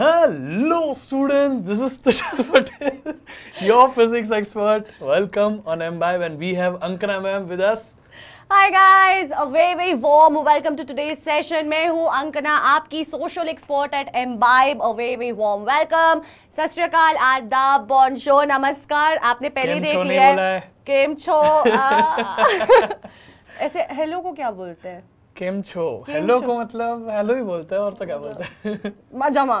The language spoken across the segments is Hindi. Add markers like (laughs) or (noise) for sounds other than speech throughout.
Hello students, this is Tushar Patel, your physics expert. Welcome on MBive and we have Ankana ma'am with us. Hi guys, a very very warm welcome to today's session. मैं हूँ अंकना आपकी social expert at Embibe A very very warm welcome. सत आदाब बॉन्जो नमस्कार आपने पहले ही देख लिया है केम छो ऐसे हेलो को क्या बोलते हैं કેમ છો હેલો કો मतलब हेलो ही बोलता है और तो क्या बोलता है मजामा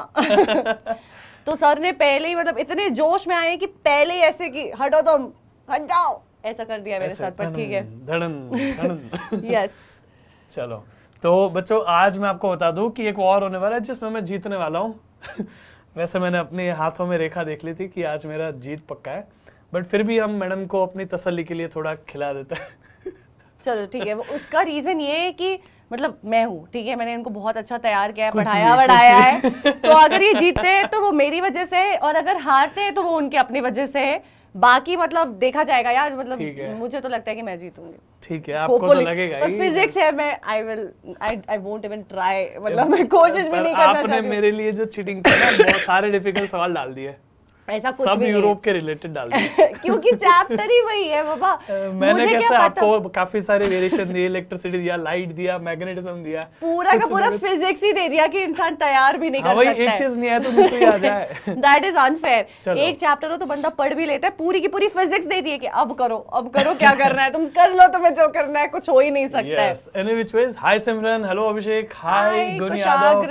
तो सर ने पहले ही मतलब इतने जोश में आए कि पहले ही ऐसे कि हटो तुम हट जाओ ऐसा कर दिया मेरे साथ पर ठीक है धड़न धड़न यस (laughs) चलो तो बच्चों आज मैं आपको बता दूं कि एक वॉर होने वाला है जिसमें मैं जीतने वाला हूँ (laughs) वैसे मैंने अपने हाथों में रेखा देख ली थी कि आज मेरा जीत पक्का है बट फिर भी हम मैडम को अपनी तसल्ली के लिए थोड़ा खिला देते हैं चलो ठीक है उसका रीजन ये है कि मतलब मैं हूँ ठीक है मैंने इनको बहुत अच्छा तैयार किया है पढ़ाया बढ़ाया है तो अगर ये जीतते हैं तो वो मेरी वजह से है और अगर हारते हैं तो वो उनके अपनी वजह से है बाकी मतलब देखा जाएगा यार मतलब मुझे तो लगता है कि मैं जीतूंगी ठीक है आपको तो लगेगा तो फिजिक्स है मैं I will I I won't even try मतलब मैं कोशिश भी नहीं करना चाहती आपने मेरे लिए जो चीटिंग किया बहुत सारे डिफिकल्ट सवाल डाल दिए ऐसा कुछ सब यूरोप के रिलेटेड डाल (laughs) क्योंकि चैप्टर ही वही है बाबा (laughs) मैंने मुझे कैसे क्या आपको काफी सारे वेरिएशन दिए इलेक्ट्रिसिटी दिया लाइट दिया मैग्नेटिज्म दिया पूरा का पूरा फिजिक्स ही दे दिया कि इंसान तैयार भी नहीं हाँ, कर सकता एक चीज नहीं है तो दूसरी आ (laughs) जाए दैट इज अनफेयर एक चैप्टर हो तो बंदा पढ़ भी लेता है पूरी की पूरी फिजिक्स दे दी है कि अब करो अब करो क्या करना है तुम कर लो तुम्हें जो करना है कुछ हो ही नहीं सकता any which ways hi Simran hello Abhishek hi Guni Yadav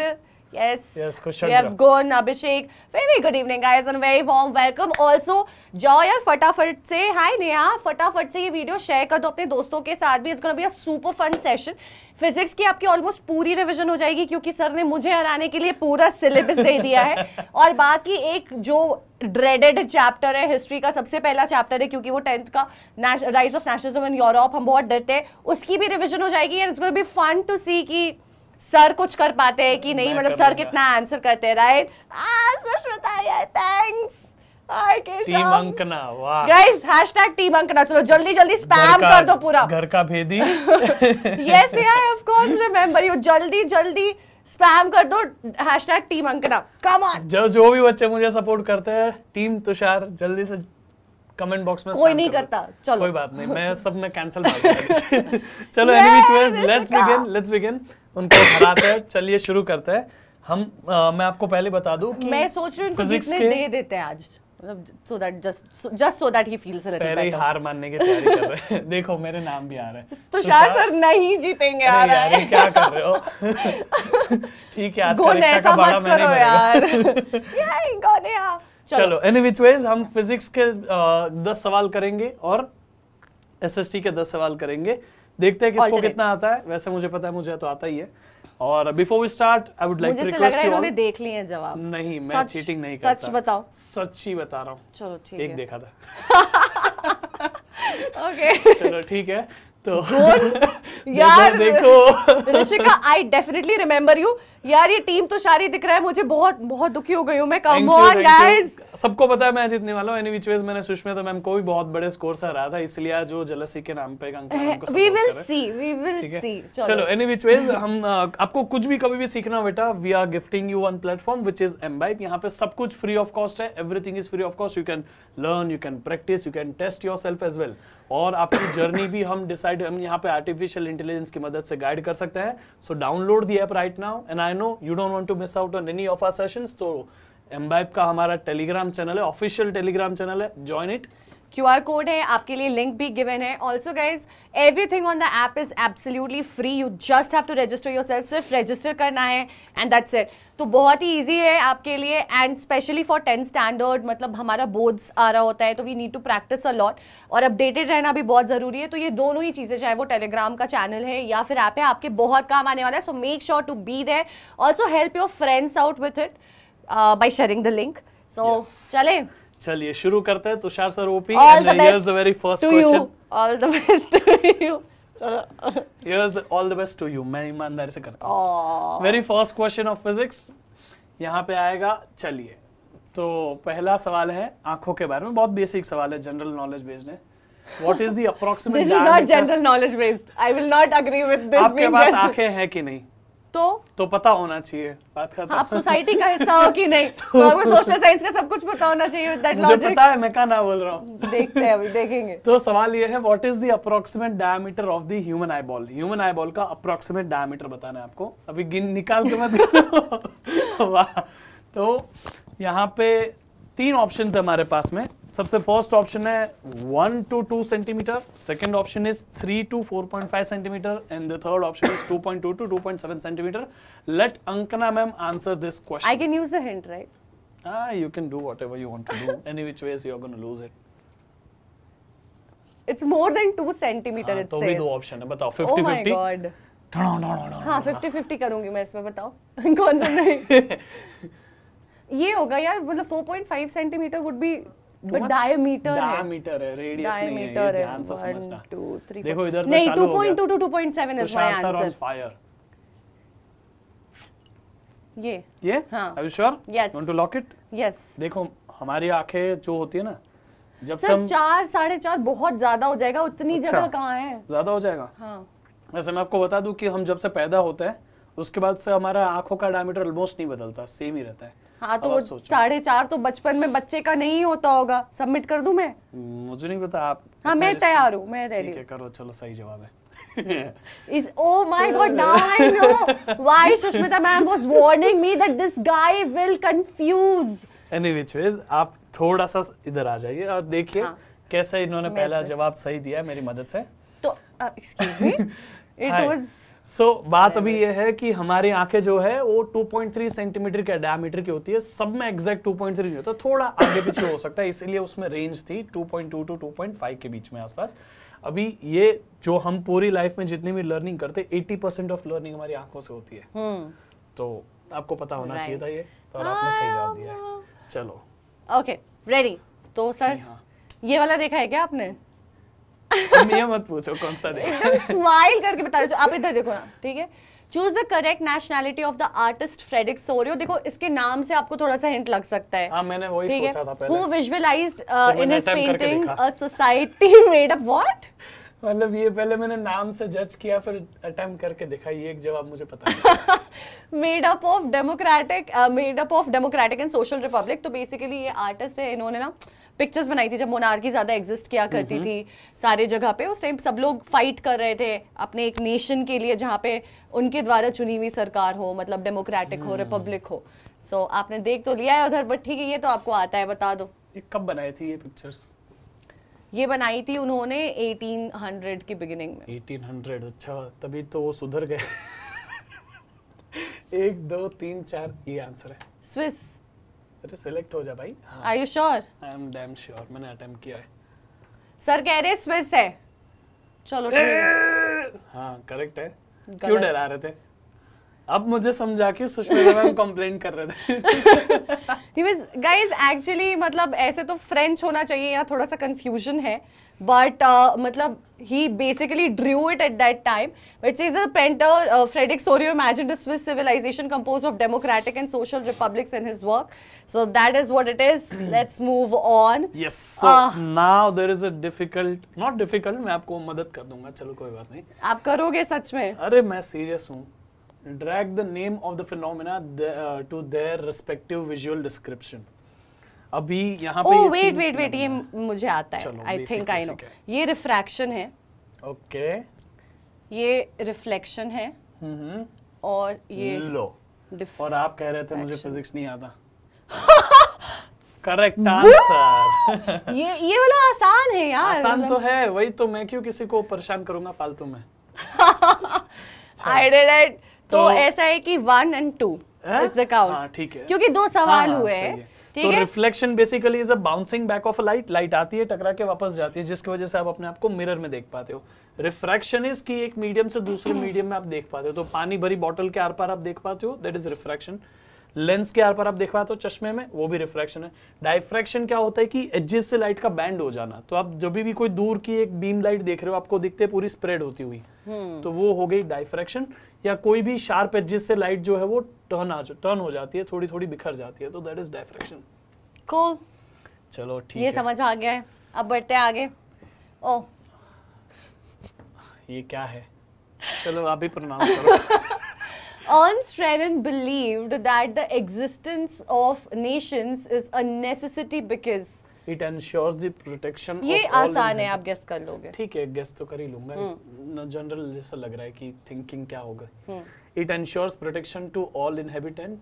Yes. Yes, kushal We have Gun, Abhishek. Very good evening, guys, and very warm welcome. Also, जाओ यार फटाफट से हाय नेहा फटाफट से ये वीडियो शेयर कर दो अपने दोस्तों के साथ it's going to be a super fun session physics की आपकी ऑलमोस्ट पूरी रिवीजन हो जाएगी क्योंकि सर ने मुझे हराने के लिए पूरा सिलेबस दे दिया है (laughs) और बाकी एक जो ड्रेडेड चैप्टर है हिस्ट्री का सबसे पहला चैप्टर है क्योंकि वो टेंथ का rise of nationalism in Europe हम बहुत डरते हैं उसकी भी रिविजन हो जाएगी and it's gonna be fun to see की सर कुछ कर पाते हैं कि नहीं मतलब सर कितना आंसर करते हैं right thanks guys hashtag team Ankana चलो जल्दी जल्दी स्पैम कर दो पूरा घर का भेदी yes of course remember you जल्दी जल्दी स्पैम कर दो hashtag team Ankana come on जो जो भी बच्चे मुझे सपोर्ट करते हैं टीम तुषार जल्दी से कमेंट बॉक्स में कोई नहीं करता चलो कोई बात नहीं मैं सब में कैंसिल (laughs) चलो anyway let's begin let's begin उनको हराते हैं चलिए शुरू करते हैं हम आ, मैं आपको पहले बता दूं कि मैं सोच रही हूं हूँ जीतने के... दे देते हैं आज मतलब so that just just so that he feels a पहले ही हार मानने की तैयारी कर रहे हैं (laughs) देखो मेरे नाम भी आ रहे हैं तो, तो शायद सर नहीं जीतेंगे आ रहा है क्या कर रहे हो (laughs) ठीक है आज (laughs) का रिक्शा का बड़ा मैंने यार यार गोने आप चलो एनी विच वेज हम फिजिक्स के 10 सवाल करेंगे और एसएसटी के 10 सवाल करेंगे देखते हैं किसको कितना आता है वैसे मुझे पता है मुझे तो आता ही है और before we start I would like to request you इन्होंने देख लिए जवाब नहीं मैं चीटिंग नहीं करता सच बताओ सच ही बता रहा हूँ चलो ठीक एक देखा था (laughs) ओके चलो ठीक है तो (laughs) यार देखो Rishika I definitely remember you यार ये टीम तो सारी दिख रहा है मुझे बहुत बहुत दुखी हो गई हूँ मैं कम ऑन गाइस सबको पता है मैं जीतने वाला हूँ एनी विच मैंने सुषमा तो मैम को भी बहुत बड़े स्कोर से हरा था इसलिए जो जलसी के नाम पे we will see we will see चलो एनी विच हम आपको कुछ भी कभी भी सीखना बेटा we are gifting you one platform which is bike यहाँ पे सब कुछ फ्री ऑफ कॉस्ट है everything is free of cost you can learn you can practice you can test yourself as well और आपकी जर्नी भी हम डिसाइड हम यहाँ पे आर्टिफिशियल इंटेलिजेंस की मदद से गाइड कर सकते हैं so download the app right now and I know you don't want to miss out on any of our sessions तो एम्बाइब का हमारा टेलीग्राम चैनल है ऑफिशियल टेलीग्राम चैनल है ज्वाइन इट आर कोड है आपके लिए लिंक भी गिवन है also guys everything on the app is absolutely free you just have to register yourself सिर्फ रजिस्टर करना है एंड दैट्स इट तो बहुत ही ईजी है आपके लिए and specially for tenth standard मतलब हमारा बोर्ड्स आ रहा होता है तो we need to practice a lot और अपडेटेड रहना भी बहुत ज़रूरी है तो ये दोनों ही चीज़ें चाहे वो टेलीग्राम का चैनल है या फिर ऐप है आपके बहुत काम आने वाला है so make sure to be there also help your friends out with it by sharing the link so चले चलिए शुरू करते हैं Tushar sir OP very first all the best use all the best to you मैं ईमानदारी से करता हूँ very first question of physics यहाँ पे आएगा चलिए तो पहला सवाल है आंखों के बारे में बहुत बेसिक सवाल है जनरल नॉलेज बेस्ड है what is the approximate not general knowledge based I will not agree with आपके पास आंखें हैं कि नहीं तो तो पता होना चाहिए बात खत्म आप हाँ, सोसाइटी का हिस्सा हो कि नहीं (laughs) तो आपको सोशल साइंस का सब कुछ पता होना चाहिए विद दैट लॉजिक पता है मैं क्या ना बोल रहा हूँ देखते हैं अभी देखेंगे (laughs) तो सवाल ये है what is the approximate diameter of the human eyeball human eyeball का अप्रोक्सीमेट डायमीटर बताना है आपको अभी गिन निकाल के मत (laughs) वाह तो यहाँ पे तीन ऑप्शंस है हमारे पास में सबसे फर्स्ट ऑप्शन है one two two centimetre second option is three two four point five centimetre and the third option is two point two two two point seven centimetre let Ankana ma'am answer this question I can use the hint right Ah, you can do whatever you want to do. (laughs) Any which ways you are going to lose it. It's more than two centimeter. ah, it तो says. भी दो ऑप्शन है बताओ 50 oh 50. Oh my god. ठड़ो ठड़ो ठड़ो. हाँ 50 50 करूँगी मैं इसमें बताओ. (laughs) कौन सा नहीं. (laughs) ये होगा यार मतलब 4.5 centimetre would be but diameter है डायमीटर है रेडियस नहीं है ये ध्यान से समझना देखो इधर तो नहीं 2.2 2.7 is my answer on fire ये ये are you sure yes want to lock it yes देखो हमारी आंखें जो होती है ना जब सर चार साढ़े चार बहुत ज्यादा हो जाएगा उतनी अच्छा, जगह कहाँ है ज्यादा हो जाएगा हाँ वैसे मैं आपको बता दूं कि हम जब से पैदा होते हैं उसके बाद से हमारा आंखों का डायमीटर ऑलमोस्ट नहीं बदलता सेम ही रहता है हाँ तो वो साढ़े चार तो बचपन में बच्चे का नहीं होता होगा सबमिट कर दू मैं मुझे नहीं पता आप हाँ मैं तैयार हूँ मैं रेडी करो चलो सही जवाब है is (laughs) oh my god now i know why sushmita ma'am was warning me that this guy will confuse any which ways आप थोड़ा सा इधर आ जाइए और देखिए हाँ. कैसे इन्होंने पहला जवाब सही दिया मेरी मदद से तो excuse me it was so so, बात अभी ये है कि हमारी आंखें जो है वो 2.3 सेंटीमीटर के डायमीटर की होती है सब में एग्जैक्ट 2.3 नहीं होता थोड़ा आगे पीछे हो सकता है इसीलिए उसमें रेंज थी 2.2 टू 2.5 के बीच में आसपास अभी ये जो हम पूरी लाइफ में जितनी भी लर्निंग करते 80 परसेंट ऑफ लर्निंग हमारी आंखों से होती है हम्म। तो आपको पता होना चाहिए था ये तो आपने सही जवाब दिया है um, चलो ओके रेडी तो सर हाँ। ये वाला देखा है क्या आपने (laughs) मत पूछो कौन सा (laughs) स्माइल करके बता रहे आप इधर देखो ना ठीक है choose the correct nationality of the artist Frederic Sorrieu देखो इसके नाम से आपको थोड़ा सा हिंट लग सकता है हाँ, मैंने वही सोचा था पहले who in his painting society made up what मतलब ये पहले मैंने नाम से जज किया फिर अटेम्प्ट करके देखा ये एक जवाब मुझे पता made up of democratic made up of democratic and social republic तो बेसिकली ये आर्टिस्ट है इन्होंने ना पिक्चर्स बनाई थी जब मोनार्की ज़्यादा एग्जिस्ट किया करती थी सारे जगह पे उस टाइम सब लोग फाइट कर रहे थे अपने एक नेशन के लिए जहाँ पे उनके द्वारा चुनी हुई सरकार हो मतलब डेमोक्रेटिक हो रिपब्लिक हम्म। हो सो so, आपने देख तो लिया है उधर बट ठीक है ये तो आपको आता है बता दो कब बनाई थी ये पिक्चर्स ये बनाई थी उन्होंने 1800 की बिगिनिंग में 1800 अच्छा तभी तो वो सुधर गए (laughs) एक दो तीन चार ये आंसर है स्विस अरे सिलेक्ट हो जा भाई are you sure I am damn sure मैंने अटेम्प्ट किया है सर कह रहे स्विस है चलो (laughs) हाँ करेक्ट है क्यों डरा रहे थे अब मुझे समझा के सुषमा मैम कंप्लेन (laughs) कर रहे थे गाइस (laughs) एक्चुअली मतलब ऐसे तो फ्रेंच होना चाहिए या थोड़ा सा कंफ्यूजन है बट uh, मतलब he basically drew it at that time. But it says the painter uh, Frederick Sorio imagined a Swiss civilization composed of democratic and social republics in his work. So that is what it is. Let's move on. Yes. So uh, now there is a difficult, not difficult. main aapko madad kar dunga chalo koi baat nahi aap karoge sach mein are main serious hu Drag the name of the phenomena the, uh, to their respective visual description. अभी यहाँ पे वेट वेट वेट ये मुझे आता है आई थिंक आई नो ये रिफ्रैक्शन है ओके ये रिफ्लेक्शन है और ये लो और आप कह रहे थे मुझे फिजिक्स नहीं आता करेक्ट (laughs) आंसर ये ये वाला आसान है यार आसान तो मतलब- है वही तो मैं क्यों किसी को परेशान करूंगा फालतू में आई डिड इट तो ऐसा है कि one and two is the count ठीक है क्योंकि दो सवाल हाँ, हाँ, हुए हैं तो reflection basically is a bouncing back of a light light आती है टकरा के वापस जाती है जिसकी वजह से आप अपने आप को मिरर में देख पाते हो रिफ्रैक्शन इज की एक मीडियम से दूसरे मीडियम में आप देख पाते हो तो पानी भरी बॉटल के आर पार आप देख पाते हो दैट इज रिफ्रैक्शन लेंस के आर पर आप देख पाते हो चश्मे में वो भी रिफ्रैक्शन है डायफ्रैक्शन क्या होता है कि एजेस से लाइट का बैंड हो जाना तो आप जब भी कोई दूर की एक बीम लाइट देख रहे हो आपको दिखते पूरी स्प्रेड होती हुई हम्म। तो वो हो गई डायफ्रैक्शन या कोई भी शार्प एजेस से लाइट जो है वो टर्न आ टर्न हो जाती है थोड़ी थोड़ी बिखर जाती है तो दैट इज डायफ्रेक्शन कूल चलो ठीक ये समझ आ गया है अब बढ़ते हैं आगे ओ (laughs) ये क्या है चलो आप ही प्रणाम करो (laughs) Ernst Renan believed that the existence of nations is a necessity because it ensure protection ये आसान है आप गेस्ट कर लोगे ठीक है गेस्ट तो कर ही लूंगा जनरल हम्म। जैसा लग रहा है कि थिंकिंग क्या होगा it ensures protection to all inhabitant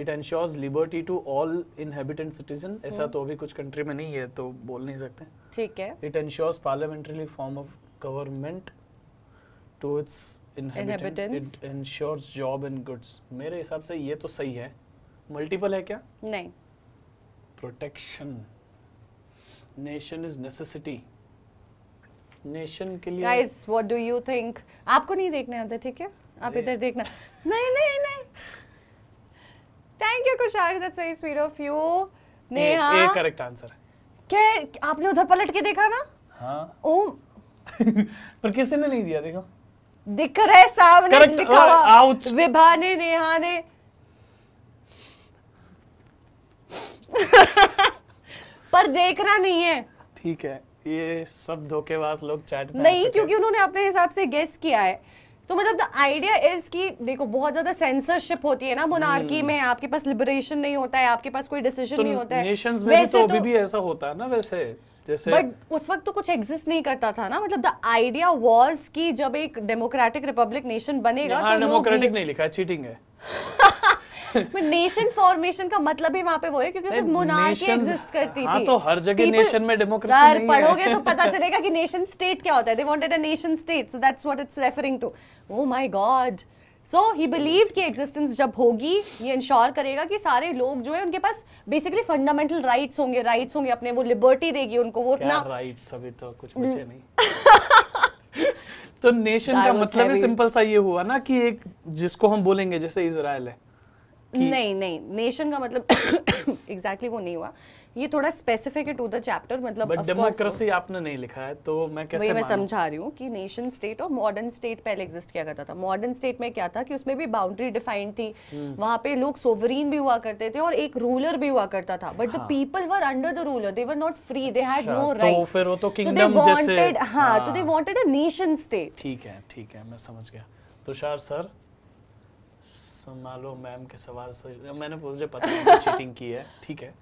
it ensures liberty to all inhabitant citizen ऐसा हम्म। तो अभी कुछ कंट्री में नहीं है तो बोल नहीं सकते ठीक है it ensures parliamentary form of government to it's it ensures job and goods मेरे हिसाब से ये तो सही है मल्टीपल है क्या नहीं protection nation is necessity nation के लिए guys what do you think आपको नहीं देखने आते ठीक है आप इधर देखना नहीं नहीं नहीं thank you Kushar that's very sweet of you Neha a correct answer क्या आपने उधर पलट के देखा ना हाँ ओ (laughs) पर किसी ने नहीं दिया देखो दिख रहा है सामने लिखा हुआ uh, विभा ने नेहा ने (laughs) पर देखना नहीं है ठीक है ये सब धोखेबाज लोग चैट नहीं क्योंकि उन्होंने अपने हिसाब से गेस किया है तो मतलब द आइडिया इज कि देखो बहुत ज्यादा सेंसरशिप होती है ना मोनार्की हम्म। में आपके पास लिबरेशन नहीं होता है आपके पास कोई डिसीजन तो नहीं होता है नेशंस में तो, तो अभी भी ऐसा होता है ना वैसे जैसे बट उस वक्त तो कुछ एग्जिस्ट नहीं करता था ना मतलब द आइडिया वाज कि जब एक डेमोक्रेटिक रिपब्लिक नेशन बनेगा हाँ, तो डेमोक्रेटिक नहीं लिखा चीटिंग है (laughs) नेशन (laughs) फॉर्मेशन का मतलब ही वहाँ पे वो है क्योंकि सिर्फ मोनार्की एग्जिस्ट करती हाँ थी तो हर जगह नेशन में डेमोक्रेसी सर पढ़ोगे तो पता चलेगा कि नेशन स्टेट क्या होता है they wanted a nation state so that's what it's referring to oh my God so he believe की एग्जिस्टेंस जब होगी ये इंश्योर करेगा कि सारे लोग जो है उनके पास बेसिकली फंडामेंटल राइट्स होंगे राइट्स होंगे अपने वो लिबर्टी देगी उनको वो इतना राइट्स अभी तो कुछ बचे नहीं (laughs) तो नेशन का मतलब ही सिंपल सा ये हुआ ना कि एक जिसको हम बोलेंगे जैसे इसराइल है नहीं नहीं नेशन का मतलब एग्जैक्टली (coughs) exactly वो नहीं हुआ ये थोड़ा स्पेसिफिक है टू द चैप्टर मतलब डेमोक्रेसी आपने नहीं लिखा है तो मैं कैसे मैं समझा रही हूँ कि नेशन स्टेट और मॉडर्न स्टेट पहले एग्जिस्ट किया करता था मॉडर्न स्टेट में क्या था कि उसमें भी बाउंड्री डिफाइंड थी हम्म। वहां पे लोग सोवरीन भी हुआ करते थे और एक रूलर भी हुआ करता था but the people were under the ruler they were not free they had no right फिर तो हाँ, तो they wanted a nation state ठीक है ठीक है मैं समझ गया तुषार सर मान लो मैम के सवाल से मैंने मुझे पता है चीटिंग की है ठीक है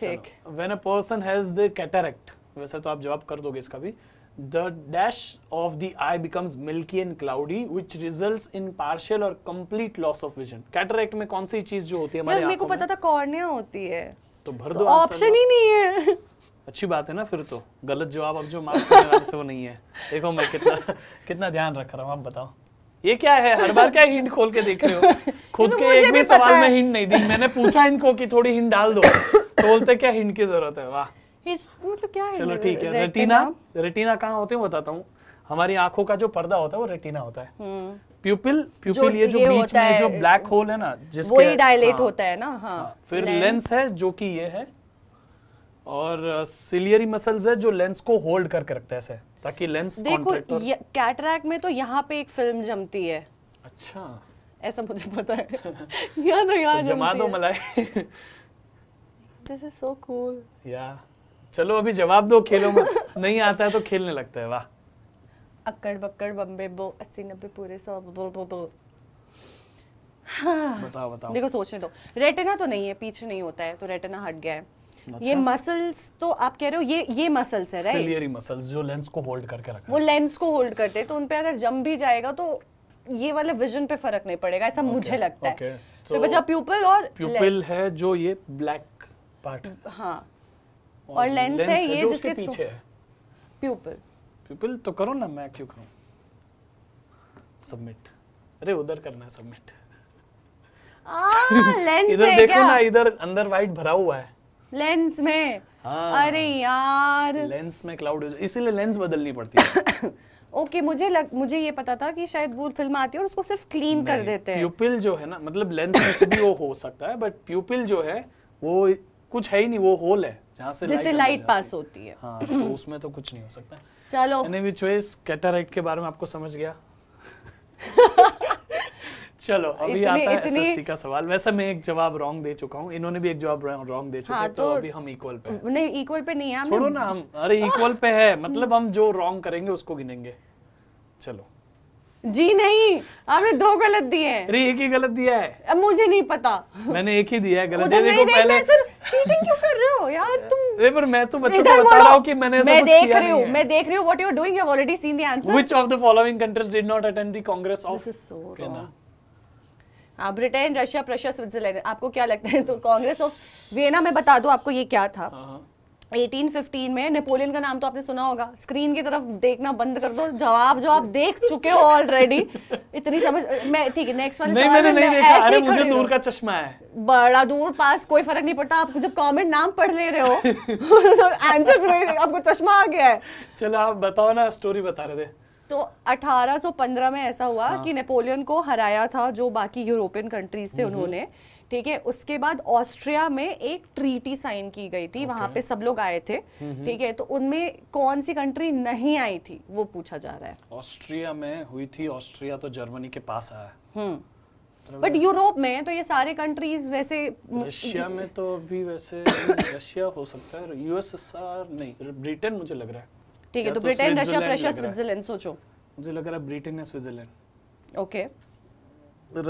ठीक when a person has the cataract वैसे तो आप जवाब कर दोगे इसका भी the dash of the eye becomes milky and cloudy which results in partial और complete loss of vision cataract में कौन सी चीज जो होती है हमारे मेरे को पता था कॉर्निया होती है तो भर तो दो ऑप्शन ही नहीं है अच्छी बात है ना फिर तो गलत जवाब अब जो मार्क्स वो नहीं है देखो मैं कितना कितना ध्यान रख रहा हूँ आप बताओ ये क्या है हर बार क्या हिंट खोल के देख रहे हो (laughs) खुद के एक भी सवाल में हिंट नहीं दी मैंने पूछा (laughs) इनको कि थोड़ी हिंट डाल दो तो बोलते क्या हिंट की जरूरत है वाह मतलब क्या है चलो ठीक है रेटिना रेटिना कहाँ होते हैं बताता हूँ हमारी आंखों का जो पर्दा होता है वो रेटिना होता है प्यूपिल हम्म। प्यूपिल ये जो बीच में जो ब्लैक होल है ना जिसके डायलेट हाँ। होता है ना हाँ फिर लेंस है जो कि ये है और सिलियरी मसल्स है जो लेंस को होल्ड करके रखता है ऐसे ताकि लेंस देखो कैटरैक्ट में तो यहाँ पे एक फिल्म जमती है अच्छा ऐसा मुझे पता है (laughs) यहाँ तो यहाँ तो जमा दो मलाई दिस इज सो कूल या चलो अभी जवाब दो खेलो मत नहीं आता है तो खेलने लगता है वाह अक्कड़ बक्कड़ बम्बे बो अस्सी नब्बे पूरे सौ बो बो बो हाँ। बताओ बताओ देखो सोचने दो रेटिना तो नहीं है पीछे नहीं होता है तो रेटिना हट गया है अच्छा। ये मसल्स तो आप कह रहे हो ये ये मसल्स है राइट मसल्स जो लेंस को होल्ड करके रखते हैं वो लेंस को होल्ड करते हैं तो उनपे अगर जम भी जाएगा तो ये वाले विजन पे फर्क नहीं पड़ेगा ऐसा okay, मुझे लगता okay. है तो बचा प्यूपल और प्यूपल है जो ये ब्लैक पार्ट हाँ और, लेंस, है ये जिसके पीछे है प्यूपल प्यूपल तो करो ना मैं क्यों करूं सबमिट अरे उधर करना है सबमिट आ, लेंस (laughs) इधर देखो ना इधर अंदर वाइट भरा हुआ है लेंस में हाँ, अरे यार लेंस में क्लाउड इसीलिए लेंस बदलनी पड़ती है (coughs) ओके okay, मुझे लग, मुझे ये पता था कि शायद वो फिल्म आती है और उसको सिर्फ क्लीन कर देते हैं प्यूपिल जो है ना मतलब लेंस में से भी वो हो सकता है बट प्यूपिल जो है वो कुछ है ही नहीं वो होल है जहाँ से जिससे लाइट पास होती है हाँ तो (coughs) उसमें तो कुछ नहीं हो सकता चलो एनी विच वेज के बारे में आपको समझ गया (laughs) चलो हाँ, अभी इतनी, आता इतनी... है का सवाल वैसे मैं एक जवाब रॉन्ग दे चुका हूँ इन्होंने भी एक जवाब रॉन्ग दे चुका हाँ, तो, तो अभी हम इक्वल पे नहीं इक्वल पे नहीं है छोड़ो ना हम अरे इक्वल (laughs) पे है मतलब हम जो रॉन्ग करेंगे उसको गिनेंगे चलो जी नहीं आपने दो गलत दिए हैं अरे एक ही गलत दिया है अब मुझे नहीं पता मैंने एक ही दिया है गलत दिया देखो नहीं पहले सर चीटिंग क्यों कर रहे हो यार तुम अरे पर मैं तो बच्चों को बता रहा हूं कि मैंने मैं देख रही हूं मैं देख रही हूं what you are doing you have already seen the answer which of the following countries did not attend the congress of this is so wrong Britain Russia Prussia Switzerland आपको क्या लगता है तो कांग्रेस ऑफ वियना में बता दो आपको ये क्या था 1815 हाँ, हाँ। में नेपोलियन का नाम तो आपने सुना होगा स्क्रीन की तरफ देखना बंद कर दो जवाब जो आप देख चुके हो ऑलरेडी इतनी समझ मैं ठीक है नेक्स्ट वाले नहीं मैंने मैं नहीं देखा अरे मुझे दूर का चश्मा है बड़ा दूर पास कोई फर्क नहीं पड़ता आप जब कमेंट नाम पढ़ ले रहे हो आंसर (laughs) तो आपको चश्मा आ गया है चलो आप बताओ ना स्टोरी बता रहे थे तो 1815 में ऐसा हुआ हाँ। कि नेपोलियन को हराया था जो बाकी यूरोपियन कंट्रीज थे उन्होंने ठीक है उसके बाद ऑस्ट्रिया में एक ट्रीटी साइन की गई थी okay. वहां पे सब लोग आए थे ठीक है तो उनमें कौन सी कंट्री नहीं आई थी वो पूछा जा रहा है ऑस्ट्रिया में हुई थी ऑस्ट्रिया तो जर्मनी के पास आया बट हम्म। यूरोप में तो ये सारे कंट्रीज वैसे रशिया में तो अभी वैसे (coughs) रशिया हो सकता है यूएसएसआर नहीं ब्रिटेन मुझे लग रहा है ठीक है तो, तो ब्रिटेन रशिया प्रेशर स्विट्जरलैंड सोचो मुझे लग रहा है ब्रिटेन या स्विट्जरलैंड ओके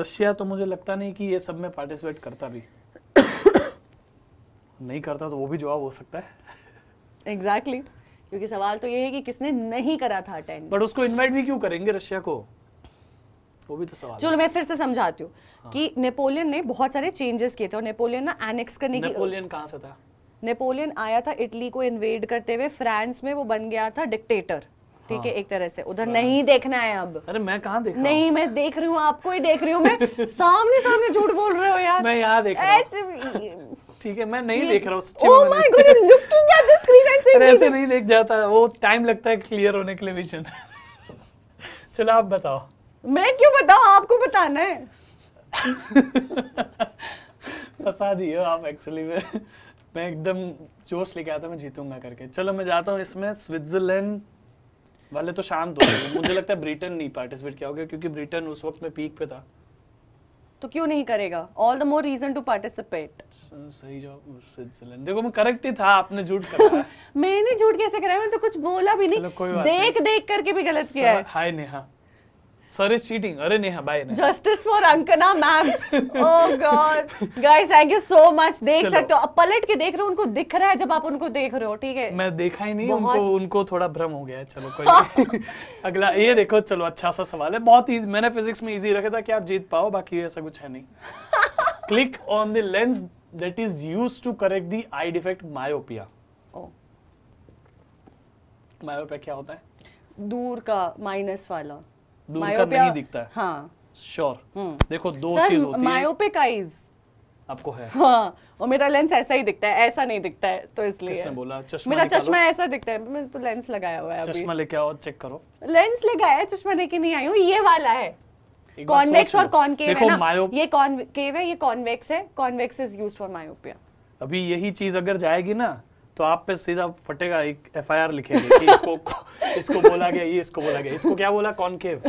रशिया तो मुझे लगता नहीं कि ये सब में पार्टिसिपेट करता भी नहीं करता तो वो भी जवाब हो सकता है एग्जैक्टली exactly. क्योंकि सवाल तो ये है कि किसने नहीं करा था अटेंड बट उसको इनवाइट भी क्यों करेंगे रशिया को वो भी तो सवाल चलो मैं फिर से समझाती हूँ हाँ। कि नेपोलियन ने बहुत सारे चेंजेस किए थे और नेपोलियन ना एनेक्स करने की नेपोलियन कहाँ से था नेपोलियन आया था इटली को इन्वेड करते हुए फ्रांस में वो बन गया था डिक्टेटर ठीक है हाँ। एक तरह से उधर नहीं देखना है अब अरे मैं कहाँ देख नहीं मैं देख रही हूँ आपको ही देख रही हूँ मैं (laughs) सामने सामने झूठ बोल रहे हो यार मैं यहाँ देख रहा ठीक है मैं नहीं देख रहा हूँ oh my God looking at the screen and saying ऐसे नहीं देख जाता वो टाइम लगता है क्लियर होने के लिए विजन चलो आप बताओ मैं क्यों बताऊं आपको बताना है (laughs) फंसा दिए आप एक्चुअली में मैं एकदम जोश लेके आता मैं जीतूंगा करके चलो मैं जाता हूँ इसमें स्विट्जरलैंड वाले तो शांत हो गए मुझे लगता है ब्रिटेन नहीं पार्टिसिपेट किया होगा क्योंकि ब्रिटेन उस वक्त में पीक पे था तो क्यों नहीं करेगा all the more reason to participate सही जवाब स्विट्जरलैंड देखो मैं करेक्ट ही था आपने झूठ करा (laughs) मैंने झूठ कैसे कराया मैंने तो कुछ बोला भी नहीं देख देख करके भी गलत किया है हाय नेहा Sir is cheating. अरे Neha bye Neha. Justice for Ankana ma'am. oh God, guys, thank you so much. देख सकते हो. अब पलट के देख रहे हो उनको दिख रहा है जब आप उनको देख रहे हो, ठीक है? मैं देखा ही नहीं उनको उनको थोड़ा भ्रम हो गया है. चलो कोई (laughs) अगला ये देखो चलो अच्छा सा सवाल है बहुत इजी मैंने फिजिक्स में इजी रखा था कि आप जीत पाओ बाकी ऐसा कुछ है नहीं click on the lens that is used to correct the eye defect myopia. Oh. Myopia क्या होता है? दूर का माइनस वाला दूर का नहीं दिखता है हाँ श्योर हम्म। देखो दो चीज होती है मायोपिक आईज आपको है हाँ और मेरा लेंस ऐसा ही दिखता है ऐसा नहीं दिखता है तो इसलिए किसने बोला चश्मा मेरा चश्मा ऐसा दिखता है तो लेंस लगाया हुआ है चश्मा लेके आओ चेक करो लेंस लगाया है चश्मा लेके नहीं आई हूँ ये वाला है कॉन्वेक्स और कॉनकेव है ना ये कॉनकेव है ये कॉन्वेक्स है convex is used for myopia अभी यही चीज अगर जाएगी ना तो आप पे सीधा फटेगा एक एफ आई आर लिखेगी कि इसको (laughs) इसको बोला गया ये इसको बोला गया इसको क्या बोला कॉनकेव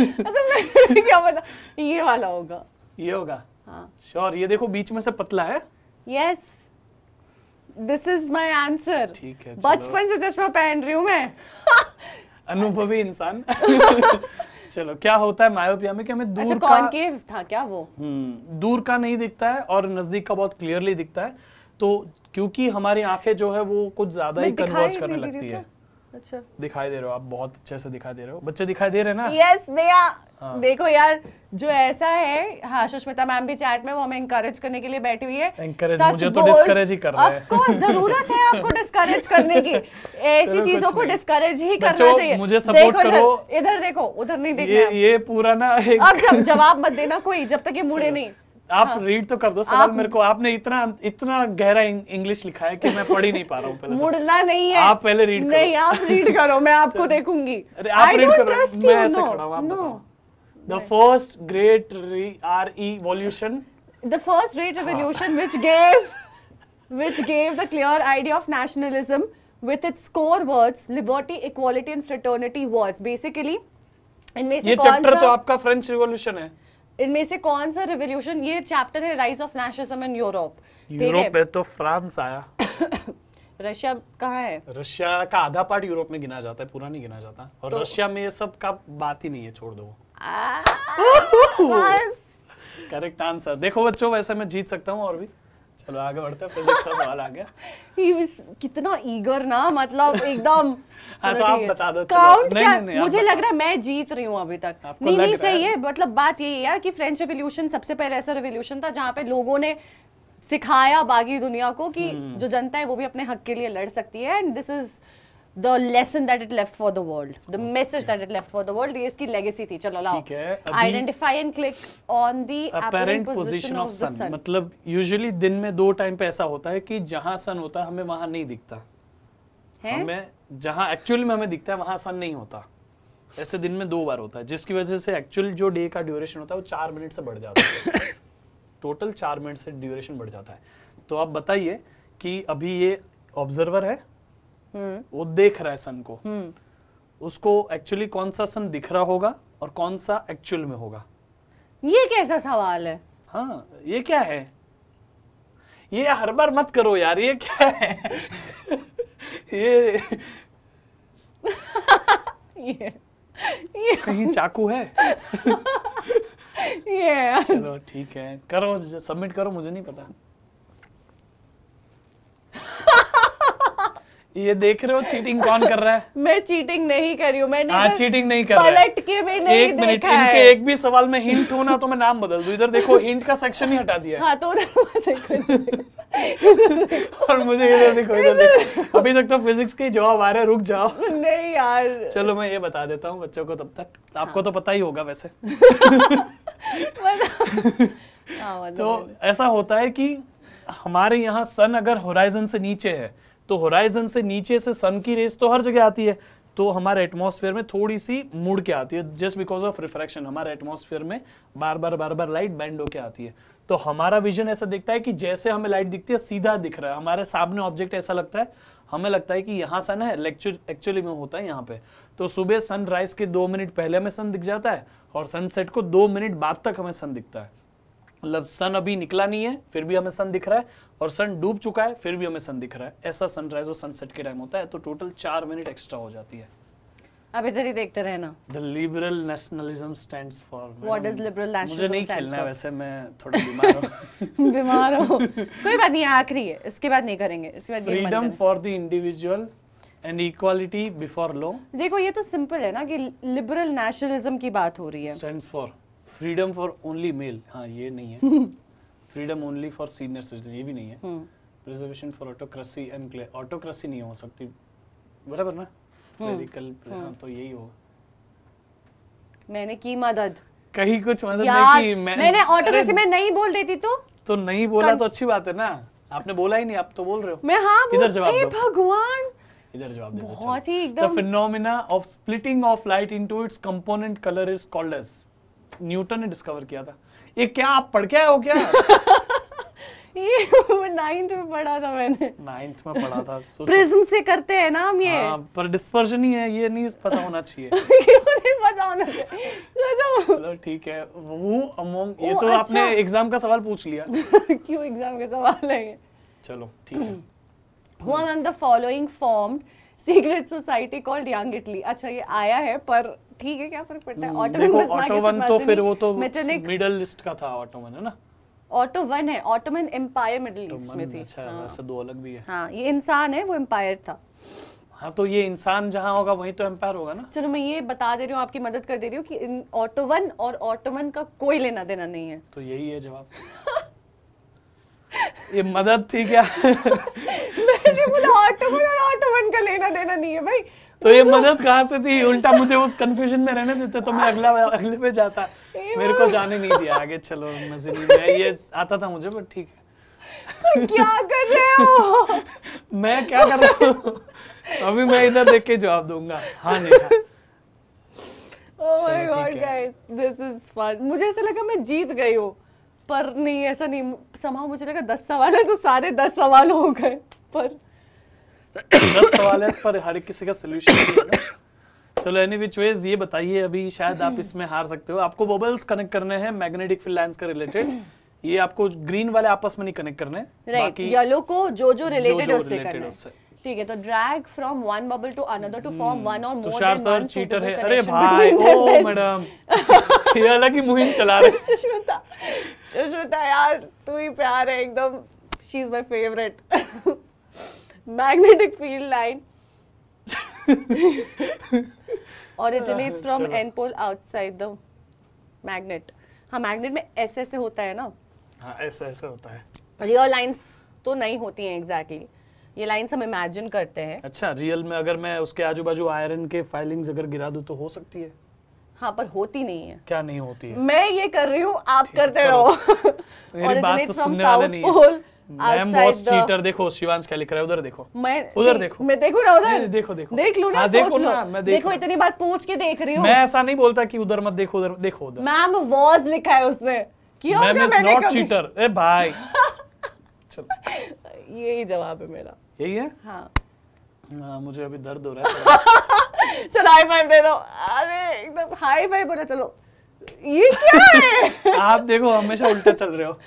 अच्छा, (laughs) क्या बता ये वाला होगा ये होगा हाँ श्योर ये देखो बीच में से पतला है yes this is my answer ठीक है बचपन से चश्मा पहन रही हूँ मैं (laughs) अनुभवी इंसान चलो क्या होता है मायोपिया में कि हमें अच्छा, दूर अच्छा, का कॉनकेव था क्या वो हम्म, दूर का नहीं दिखता है और नजदीक का बहुत क्लियरली दिखता है तो क्योंकि हमारी आंखें जो है वो कुछ ज्यादा ही कन्वर्ज करने लगती है अच्छा दिखाई दे रहे हो आप बहुत अच्छे से दिखाई दे रहे हो बच्चे दिखाई दे रहे हैं ना यस yes, हाँ। देखो यार जो ऐसा है हाँ सुष्मिता मैम भी चैट में वो हमें इंकरेज करने के लिए बैठी हुई है Encourage, मुझे तो डिस्करेज ही कर रहा है आपको जरूरत है आपको डिस्करेज (laughs) करने की ऐसी चीजों को डिस्करेज ही करना चाहिए मुझे सपोर्ट करो इधर देखो उधर नहीं देखना ये, ये पूरा ना एक... अब जब जवाब मत देना कोई जब तक ये मुड़े नहीं आप हाँ, रीड तो कर दो सवाल मेरे को आपने इतना इतना गहरा इंग्लिश लिखा है कि मैं पढ़ ही नहीं पा रहा हूँ तो। मुड़ना तो। नहीं है आप पहले रीड नहीं आप रीड करो मैं आपको (laughs) देखूंगी आप रीड करो मैं ऐसे खड़ा हूँ आप बताओ The right. first great re revolution. The first great revolution ah. which gave which gave the clear idea of nationalism with its core words liberty, equality and fraternity was basically इनमें से chapter to aapka french revolution hai है इनमें से कौन सा रिवॉल्यूशन ये चैप्टर है rise of nationalism in Europe Europe में तो फ्रांस आया रशिया कहाँ है रशिया का आधा पार्ट यूरोप में गिना जाता है पूरा नहीं गिना जाता और तो, रशिया में ये सब का बात ही नहीं है छोड़ दो करेक्ट आंसर देखो बच्चों वैसे मैं जीत सकता हूँ और भी चलो आगे बढ़ते हैं फिजिक्स का सवाल आ गया ही (laughs) was, कितना ईगर ना मतलब एकदम (laughs) हाँ तो आप बता दो काउंट नहीं, नहीं, नहीं, मुझे लग रहा है मैं जीत रही हूँ अभी तक नहीं नहीं सही है मतलब बात यही है यार कि फ्रेंच रेवोल्यूशन सबसे पहले ऐसा रेवोल्यूशन था जहाँ पे लोगों ने सिखाया बागी दुनिया को कि हम्म। जो जनता है वो भी अपने हक के लिए लड़ सकती है and this is the lesson that it left for the world the message that it left for the world ये इसकी लेगेसी थी चलो लाओ identify and click on the apparent position of sun मतलब यूजुअली दिन में दो टाइम पे ऐसा होता है कि जहां सन होता है हमें वहां नहीं दिखता है? हमें जहां एक्चुअल में हमें दिखता है वहां सन नहीं होता ऐसे दिन में दो बार होता है जिसकी वजह से एक्चुअल जो डे का ड्यूरेशन होता है वो चार मिनट से बढ़ जाता है टोटल (coughs) चार मिनट से ड्यूरेशन बढ़ जाता है तो आप बताइए कि अभी ये ऑब्जर्वर है वो देख रहा है सन को हम्म। उसको एक्चुअली कौन सा सन दिख रहा होगा और कौन सा एक्चुअल में होगा ये कैसा सवाल है हाँ ये क्या है ये हर बार मत करो यार ये क्या है (laughs) (laughs) ये ये, कहीं चाकू है (laughs) ये चलो ठीक है करो सबमिट करो मुझे नहीं पता ये देख रहे हो चीटिंग कौन कर रहा है (laughs) मैं चीटिंग नहीं कर रही हूँ मैंने हाँ, चीटिंग तो नहीं कर पलट के भी नहीं एक देखा है। इनके एक भी सवाल में हिंट हो ना तो मैं नाम बदल दू इधर देखो हिंट का सेक्शन ही हटा दिया हाँ, तो और मुझे इधर देखो इधर देखो अभी तक तो फिजिक्स के जवाब आ रहे रुक जाओ नहीं यार चलो मैं ये बता देता हूँ बच्चों को तब तक हाँ। आपको तो पता ही होगा वैसे (laughs) हाँ, (laughs) तो मतलब। ऐसा होता है कि हमारे यहाँ सन अगर होराइजन से नीचे है तो होराइजन से नीचे से सन की रेस तो हर जगह आती है तो हमारे एटमॉस्फेयर में थोड़ी सी मुड़ के आती है जस्ट बिकॉज ऑफ रिफ्रैक्शन हमारे एटमॉस्फेयर में बार बार बार बार लाइट बैंड होकर आती है तो हमारा विजन ऐसा दिखता है कि जैसे हमें लाइट दिखती है सीधा दिख रहा है हमारे सामने ऑब्जेक्ट ऐसा लगता है हमें लगता है कि यहाँ सन है एक्चुअली में होता है यहाँ पे तो सुबह सनराइज के दो मिनट पहले हमें सन दिख जाता है और सनसेट को दो मिनट बाद तक हमें सन दिखता है मतलब सन अभी निकला नहीं है फिर भी हमें सन दिख रहा है और सन डूब चुका है फिर भी हमें सन दिख रहा है ऐसा सनराइज और सनसेट के टाइम होता है तो टोटल चार मिनट एक्स्ट्रा हो जाती है अब इधर ही देखते रहना the liberal nationalism stands for what does liberal nationalism मुझे नहीं खेलना वैसे मैं थोड़ा बीमार हूं (laughs) बीमार हूं कोई बात नहीं आखिरी है इसके बाद नहीं करेंगे इसके बाद freedom for the individual and equality before law देखो ये तो सिंपल है ना कि लिबरल नेशनलिज्म की बात हो रही है stands for freedom for only male हां ये नहीं है (laughs) freedom only for senior citizen ये भी नहीं है preservation for autocracy and clay autocracy नहीं हो सकती बराबर ना क्लरिकल हम्म। हम्म। हाँ तो यही हो मैंने की मदद कहीं कुछ मदद नहीं की मैं, मैंने ऑटोक्रेसी में नहीं बोल देती तो तो नहीं बोला तो अच्छी बात है ना आपने बोला ही नहीं आप तो बोल रहे हो मैं हाँ इधर जवाब दो भगवान इधर जवाब दे बहुत ही एकदम the phenomena of splitting of light into its component colour is called as Newton ने डिस्कवर किया था ये क्या आप पढ़ के आए हो क्या (laughs) ये नाइन्थ में पढ़ा था मैंने नाइन्थ में पढ़ा था (laughs) प्रिज्म से करते हैं ना हम ये हाँ, पर ही है ये नहीं पता होना चाहिए (laughs) ठीक है वो ये तो अच्छा। आपने एग्जाम का सवाल पूछ लिया क्यों एग्जाम का सवाल है चलो ठीक है who the following formed secret society called Young Italy अच्छा ये आया है पर ठीक है क्या फर्क पड़ता है ऑटो हम्म, देखो ऑटो वन तो फिर वो तो मिडिल लिस्ट तो का था ऑटो वन है ना ऑटो वन है ऑटोमन एम्पायर मिडिल ईस्ट में थी अच्छा हाँ। वैसे दो अलग भी है हाँ ये इंसान है वो एम्पायर था हाँ तो ये इंसान जहाँ होगा वही तो एम्पायर होगा ना चलो मैं ये बता दे रही हूँ आपकी मदद कर दे रही हूँ कि वन और ऑटोमन का कोई लेना देना नहीं है तो यही है जवाब ये मदद थी क्या (laughs) मैंने बोला ऑटोमन और ऑटोमन का लेना देना नहीं है भाई तो ये मदद कहाँ से थी उल्टा मुझे उस कंफ्यूजन में रहने देते तो मैं अगला अगले पे जाता मेरे को जाने नहीं दिया आगे चलो मैं ये आता था मुझे बट ठीक है तो क्या कर रहे हो (laughs) मैं क्या कर रहा हूँ अभी मैं इधर देख के जवाब दूंगा हाँ नहीं Oh my god guys this is fun मुझे ऐसा लगा मैं जीत गई हूँ पर नहीं ऐसा नहीं somehow मुझे लगा दस सवाल है तो सारे दस सवाल हो गए पर दस सवाल है पर हर किसी का सोल्यूशन चलो एनी विच वेज ये बताइए अभी शायद आप इसमें हार सकते हो आपको बबल्स कनेक्ट करने हैं मैग्नेटिक फील्ड फ्रीलांस का रिलेटेड ये आपको ग्रीन वाले आपस में नहीं कनेक्ट करने राइट येलो को जो जो रिलेटेड उससे करना है ठीक है तो drag from one bubble to another to form one और मोर देन वन चीटर है अरे भाई ओ मैडम (laughs) ये अलग ही मुहिम चला रहे सुष्मिता सुष्मिता यार तू ही प्यार है एकदम she is my favourite magnetic field line originates from n pole outside the magnet हाँ मैग्नेट में ऐसे ऐसे होता है ना हाँ ऐसा ऐसा होता है रियल लाइंस तो नहीं होती हैं एग्जैक्टली exactly. ये लाइंस हम इमेजिन करते हैं अच्छा रियल में अगर मैं उसके आजू बाजू आयरन के फाइलिंग्स अगर गिरा दूँ तो हो सकती है हाँ पर होती नहीं है क्या नहीं होती है मैं ये कर रही हूँ आप करते रहो originate from south pole ma'am cheater देखो शिवांश क्या लिख रहा है उधर देखो मैं उधर देखो मैं देखो ना उधर देखो देखो देख लूं ना हाँ, देखो ना मैं देखो इतनी बार पूछ के देख रही हूँ मैं ऐसा नहीं बोलता कि उधर मत देखो उधर देखो उधर मैम वॉज लिखा है उसने क्यों मैम इज नॉट चीटर ए भाई (laughs) चलो यही जवाब है मेरा यही है हाँ। हाँ, मुझे अभी दर्द हो रहा है (laughs) चलो हाई फाइव दे दो अरे एकदम हाई फाइव बोले चलो ये क्या है (laughs) आप देखो हमेशा उल्टा चल रहे हो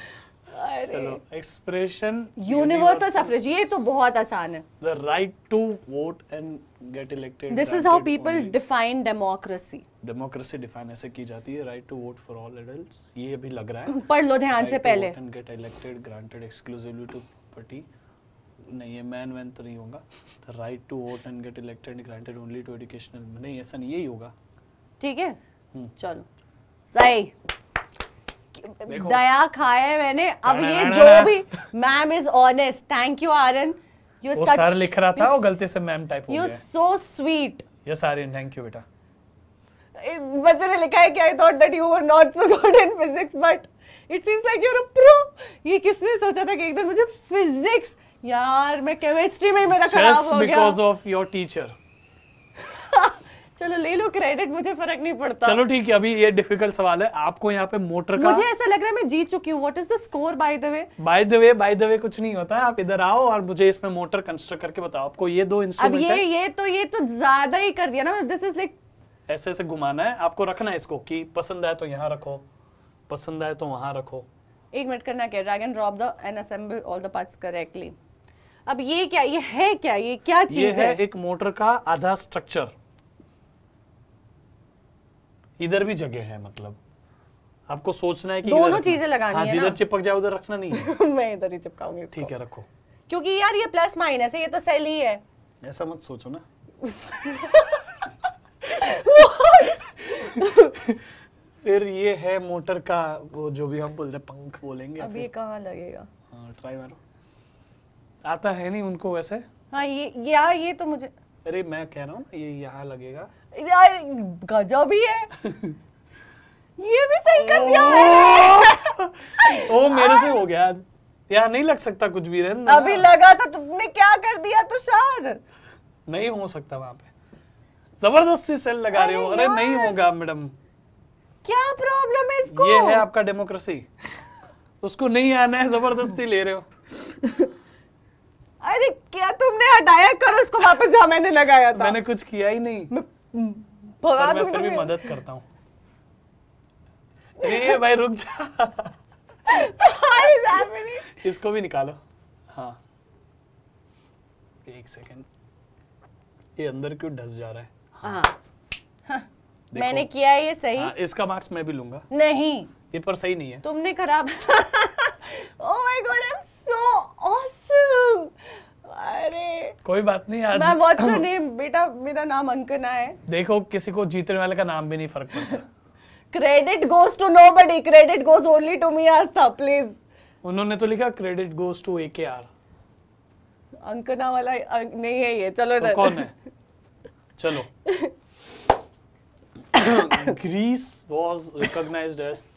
चलो एक्सप्रेशन यूनिवर्सल सफरेज ये तो बहुत आसान है the right to vote and get elected this is how people define democracy democracy define ऐसे की जाती है right to vote for all adults ये अभी लग रहा है पढ़ लो ध्यान से पहले and get elected granted exclusively to party नहीं ये मैन वैन तो नहीं होगा the right to vote and get elected granted only to educational नहीं ऐसा नहीं यही होगा ठीक है हम्म। चलो सही दया खाया है मैंने अब ये जो भी ma'am is honest thank you Aryan you such sir लिख रहा था और गलती से ma'am type you so sweet yes Aryan thank you बेटा बच्चों ने लिखा है कि I thought that you were not so good in physics but it seems like you are a pro ये किसने सोचा था कि एकदम मुझे फिजिक्स यार मैं केमिस्ट्री में ही मेरा खराब हो गया बिकॉज़ ऑफ योर टीचर चलो ले लो क्रेडिट मुझे फर्क नहीं पड़ता चलो ठीक है अभी ये डिफिकल्ट सवाल है आपको यहाँ पे मोटर का मुझे ऐसा लग रहा है मैं जीत चुकी हूँ what is the score by the way by the way by the way कुछ नहीं होता है आप इधर आओ और मुझे इसमें मोटर कंस्ट्रक्ट करके बताओ आपको ये दो इंस्ट्रूमेंट अब ये है? ये तो ये तो ज्यादा ही कर दिया ना दिस इज लाइक ऐसे ऐसे घुमाना है आपको रखना है इसको कि पसंद आए तो यहाँ रखो पसंद आए तो वहाँ रखो एक मिनट करना क्या drag and drop the end assemble all the parts correctly अब ये क्या ये है क्या ये क्या चीज है? है एक मोटर का आधा स्ट्रक्चर इधर भी जगह है मतलब आपको सोचना है कि दोनों चीजें लगानी हाँ, है जिधर चिपक जाए उधर रखना नहीं है (laughs) मैं इधर ही चिपकाऊंगी ठीक है रखो क्योंकि यार ये प्लस माइनस है ये तो सेल ही है ऐसा मत सोचो ना (laughs) फिर ये है मोटर का वो जो भी हम बोलते पंख बोलेंगे अभी ये कहाँ लगेगा हाँ ट्राई मारो आता है नहीं उनको वैसे हाँ ये या ये तो मुझे अरे मैं कह रहा हूँ ये यहाँ लगेगा यार गजब ही है ये भी सही कर दिया मैंने ओ मेरे से हो गया यार नहीं लग सकता कुछ भी रहन अभी लगा था तो तुमने क्या कर दिया तुषार तो नहीं हो सकता वहां पे जबरदस्ती सेल लगा रहे हो अरे नहीं होगा मैडम क्या प्रॉब्लम है इसको ये है आपका डेमोक्रेसी उसको नहीं आना है जबरदस्ती ले रहे हो अरे क्या तुमने हटाया करो उसको वापस जहाँ मैंने लगाया था मैंने कुछ किया ही नहीं मैं... भगा दूंगा मैं मदद करता हूँ अरे भाई रुक जा भाई साहब इसको भी निकालो हाँ एक सेकंड ये अंदर क्यों धस जा रहा है हाँ, हाँ।, हाँ। मैंने किया है ये सही हाँ, इसका मार्क्स मैं भी लूंगा नहीं ये पर सही नहीं है तुमने खराब oh my god I am so awesome अरे कोई बात नहीं आज मैं व्हाट्स योर नेम बेटा मेरा नाम अंकना है देखो किसी को जीतने वाले का नाम भी नहीं फर्क credit goes to nobody credit goes only to me आज था प्लीज उन्होंने तो लिखा क्रेडिट गोज टू ए के आर अंकना वाला अं, नहीं है ये चलो तो कौन है चलो Greece was recognise as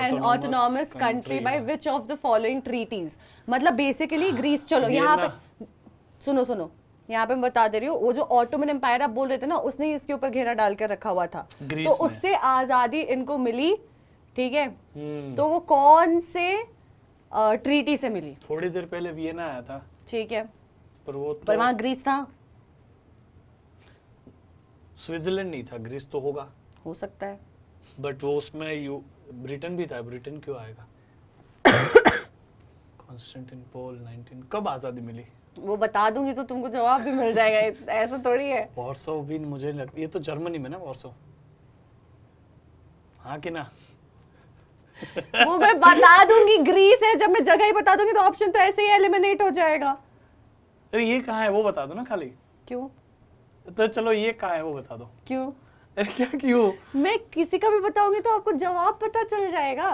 an autonomous country by which of the following treaties मतलब बेसिकली ग्रीस (sighs) चलो यहाँ पे सुनो सुनो यहाँ पे मैं बता दे रही हूँ वो जो ऑटोमन एम्पायर आप बोल रहे थे ना उसने इसके ऊपर घेरा डाल कर रखा हुआ था तो उससे आजादी इनको मिली ठीक है हम्म। तो वो कौन से ट्रीटी से मिली थोड़ी देर पहले वियना आया था ठीक है पर वो तो... पर वहां ग्रीस था स्विट्जरलैंड नहीं था ग्रीस तो होगा हो सकता है बट वो उसमें ब्रिटेन भी था ब्रिटेन क्यों आएगा कॉन्स्टेंटिनपोल 19 कब आज़ादी मिली वो बता दूंगी तो तुमको जवाब भी मिल जाएगा ऐसा थोड़ी है वॉर्सो भी मुझे लग ये तो जर्मनी में ना वॉर्सो हाँ कि ना वो मैं बता दूंगी ग्रीस है जब मैं जगह ही बता दूंगी तो ऑप्शन तो ऐसे ही एलिमिनेट हो जाएगा अरे ये कहाँ है वो बता दो ना खाली क्यों तो चलो ये कहाँ है वो बता दो क्यों अरे (laughs) क्या क्यों मैं किसी का भी बताऊंगी तो आपको जवाब पता चल जाएगा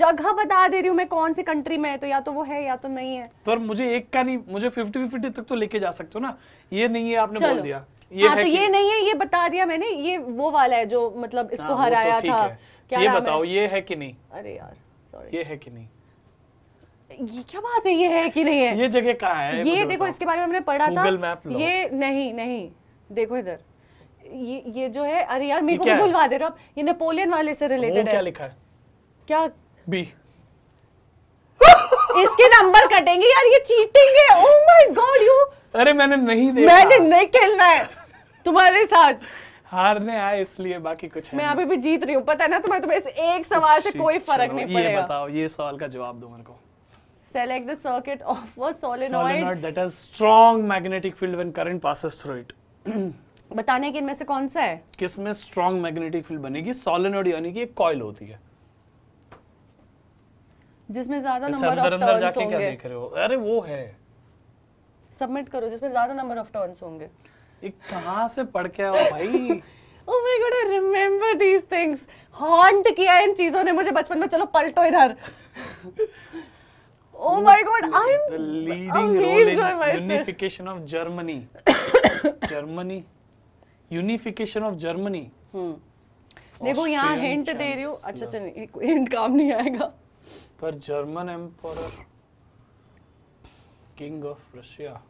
जगह बता दे रही हूँ मैं कौन सी कंट्री में है तो या तो वो है या तो नहीं है पर मुझे एक का नहीं मुझे फिफ्टी फिफ्टी तक तो लेके जा सकते हो ना ये नहीं है आपने बोल दिया ये हाँ, तो ये नहीं है ये बता दिया मैंने ये वो वाला है जो मतलब हाँ, इसको तो हराया था क्या ये बताओ ये है कि नहीं अरे यार सॉरी ये है कि नहीं ये क्या बात है ये है कि नहीं है ये जगह कहाँ है ये देखो इसके बारे में हमने पढ़ा था मैप ये नहीं नहीं देखो इधर ये जो है अरे यार मेरे को भूलवा तो दे रहे हो ये नेपोलियन वाले से रिलेटेड है क्या लिखा है क्या बी (laughs) इसके नंबर कटेंगे यार ये चीटिंग है ओह माय गॉड यू अरे मैंने नहीं देखा मैंने नहीं खेलना है तुम्हारे साथ हारने आए इसलिए बाकी कुछ है मैं अभी भी जीत रही हूँ पता है ना तुम्हें तुम्हें इस एक सवाल से कोई फर्क नहीं पड़ेगा ये बताओ ये सवाल का जवाब दो मेरे को select the circuit of a solenoid solenoid that has strong magnetic field when current passes through it (clears throat) बताने कि इनमें से कौन सा है किस में स्ट्रॉन्ग मैग्नेटिक फील्ड बनेगी सोलिनोड यानी कि एक कॉयल होती है जिसमें ज्यादा नंबर ऑफ टर्न्स होंगे क्या देख रहे हो अरे वो है सबमिट करो जिसमें ज्यादा नंबर ऑफ टर्न्स होंगे ये कहां से पढ़ के आओ भाई oh my god I remember these things haunt किया इन चीजों ने मुझे बचपन में चलो पलटो इधर oh my god I am leading role in unification of Germany Germany unification of Germany देखो यहाँ हिंट दे रही हूँ अच्छा अच्छा हिंट काम नहीं आएगा पर German emperor king of Russia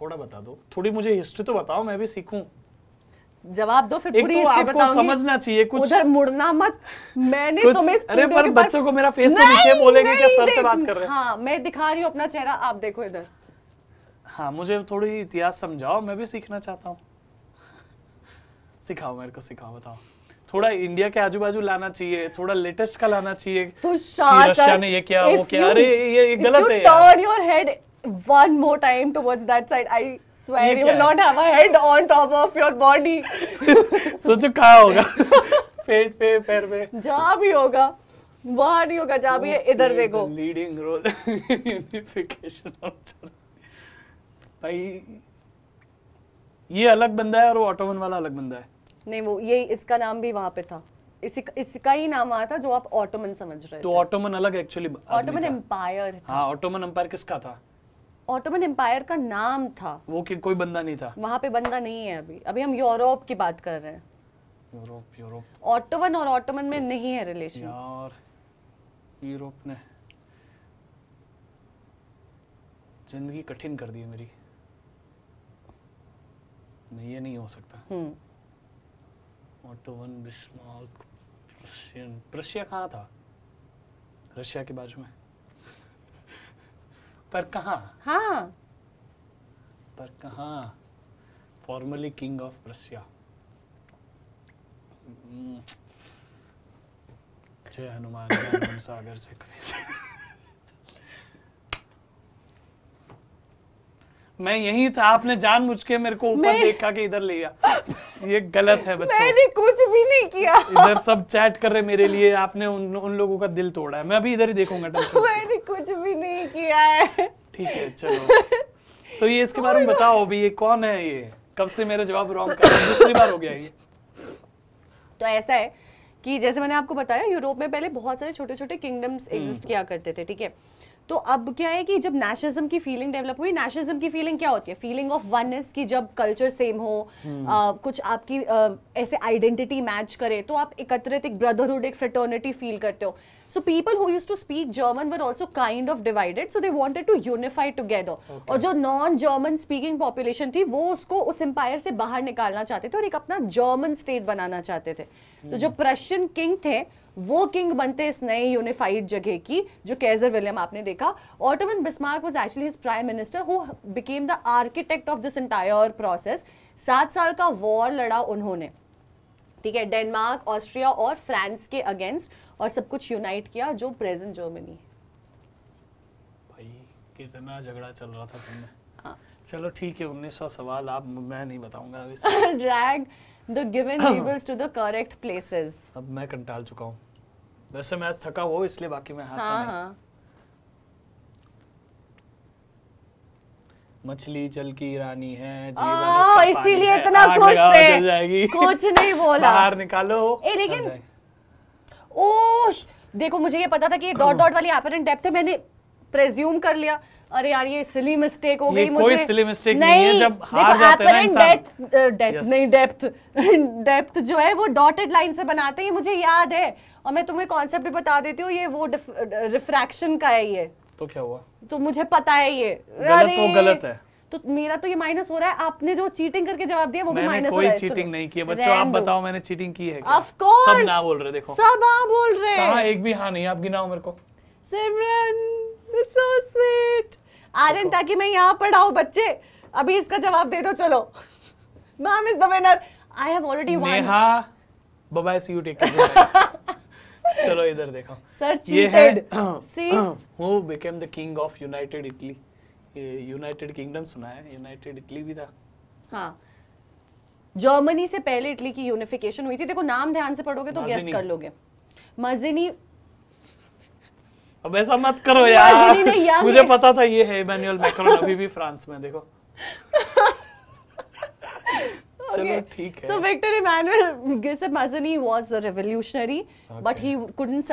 थोड़ा बता दो थोड़ी मुझे हिस्ट्री तो बताओ मैं भी सीखूं जवाब दो फिर पूरी तो आपको समझना चाहिए कुछ उधर मुड़ना मत मैंने तुम्हें अरे पर बच्चों को मेरा फेस तो दिखे बोलेंगे क्या सर से बात कर रहे हैं हाँ मैं दिखा रही हूँ अपना चेहरा आप देखो इधर हाँ मुझे थोड़ी इतिहास समझाओ मैं भी सीखना चाहता हूँ सिखाओ मेरे को सिखाओ बताओ थोड़ा इंडिया के आजू बाजू लाना चाहिए थोड़ा लेटेस्ट का लाना चाहिए तो रशिया ने ये क्या वो क्या अरे ये, गलत है turn your head one more time towards that side i swear you will not have a head on top of your body (laughs) सोचो कहाँ होगा (laughs) पेट पे पैर पे जहाँ भी होगा वहाँ नहीं होगा जहाँ भी है इधर देखो लीडिंग रोल यूनिफिकेशन ऑफ भाई ये अलग बंदा है और वो ऑटोवन वाला अलग बंदा है नहीं वो ये इसका नाम भी वहां पे था इसी इसका ही नाम आया था जो आप ऑटोमन समझ रहे तो ऑटोमन अलग एक्चुअली ऑटोमन एम्पायर हाँ ऑटोमन एम्पायर किसका था ऑटोमन एम्पायर का नाम था वो कि कोई बंदा नहीं था वहाँ पे बंदा नहीं है अभी अभी हम यूरोप की बात कर रहे हैं यूरोप यूरोप ऑटोमन और ऑटोमन में नहीं है रिलेशन यार यूरोप ने जिंदगी कठिन कर दी मेरी नहीं ये नहीं हो सकता ऑटोवन बिस्मार्क प्रशियन प्रशिया कहाँ था रशिया के बाजू में पर कहा हाँ पर कहा फॉर्मली किंग ऑफ रशिया जय हनुमान सागर से मैं यही था आपने जान मुझ के मेरे को ऊपर देखा कि इधर गया ये गलत है बच्चों मैंने कुछ भी नहीं किया इधर सब चैट कर रहे मेरे लिए आपने उन, उन लोगों का दिल तोड़ा है मैं अभी इधर ही देखूंगा मैंने कुछ भी नहीं किया है ठीक है चलो तो ये इसके बारे में बताओ अभी ये कौन है ये कब से मेरा जवाब रॉन्ग कर दूसरी बार हो गया ये तो ऐसा है कि जैसे मैंने आपको बताया यूरोप में पहले बहुत सारे छोटे छोटे किंगडम्स एग्जिस्ट किया करते थे ठीक है तो अब क्या है कि जब नेशनलिज्म की फीलिंग डेवलप हुई नेशनलिज्म की फीलिंग क्या होती है फीलिंग ऑफ वननेस की जब कल्चर सेम हो hmm. हम्म। आ, कुछ आपकी आ, ऐसे आइडेंटिटी मैच करे तो आप एकत्रित एक ब्रदरहुड एक फ्रेटर्निटी फील करते हो so people who use to speak German were also kind of divided so they wanted to unify together और जो नॉन जर्मन स्पीकिंग पॉपुलेशन थी वो उसको उस एम्पायर से बाहर निकालना चाहते थे और एक अपना जर्मन स्टेट बनाना चाहते थे hmm. तो जो प्रशियन हम्म। किंग थे वो किंग बनते इस नए यूनिफाइड जगह की जो कैजर विलियम आपने देखा Ottoman Bismarck was actually his prime minister who became the architect of this entire process सात साल का वॉर लड़ा उन्होंने ठीक है डेनमार्क ऑस्ट्रिया और फ्रांस के अगेंस्ट और सब कुछ यूनाइट किया जो प्रेजेंट जर्मनी भाई कितना झगड़ा चल रहा था सबने चलो ठीक है 1900 सवाल आप मैं नहीं बताऊंगा drag the given labels to the correct places अब मैं कंटाल चुका हूं वैसे मैं आज थका हुआ इसलिए बाकी मैं हाथ हाँ, हाँ. मछली जल की रानी है जीवन इसीलिए इतना खुश थे कुछ नहीं (laughs) बोला बाहर निकालो ए लेकिन ओश देखो मुझे ये पता था कि ये डॉट (clears throat) डॉट वाली एपरेंट डेप्थ है मैंने प्रेज्यूम कर लिया अरे यार ये सिली मिस्टेक हो गई मुझे सिली मिस्टेक नहीं, नहीं है जब हार जाते हैं ना डेथ डेथ नहीं डेप्थ डेप्थ (laughs) जो है वो डॉटेड लाइन से बनाते हैं मुझे याद है और मैं तुम्हें कॉन्सेप्ट भी बता देती हूँ ये वो रिफ्रैक्शन का है ये तो क्या हुआ तो मुझे पता है ये गलत तो गलत है तो मेरा तो ये माइनस हो रहा है आपने जो चीटिंग करके जवाब दिया वो भी माइनस हो रहा है कोई चीटिंग नहीं की बच्चों आप बताओ मैंने चीटिंग की है ऑफ कोर्स सब ना बोल रहे देखो सब आ बोल रहे कहां एक भी हां नहीं आप गिनाओ मेरे को सिमरन so sweet. आर्यन ताकि मैं यहाँ पढ़ाऊ बच्चे अभी इसका जवाब दे दो चलो ma'am is the winner I have already won Neha bye bye see you take चलो इधर देखो sir cheated see who became the king of united Italy United Kingdom सुना है यूनाइटेड इटली भी था हाँ जर्मनी से पहले इटली की यूनिफिकेशन हुई थी देखो नाम ध्यान से पढ़ोगे तो गेस कर लोगे मजिनी अब ऐसा मत करो यार मुझे पता था ये है इमैनुअल मैक्रोन (laughs) अभी भी फ्रांस में देखो (laughs) चलो ठीक है so victor emmanuel giuseppe mazzini was a revolutionary okay. but he couldn't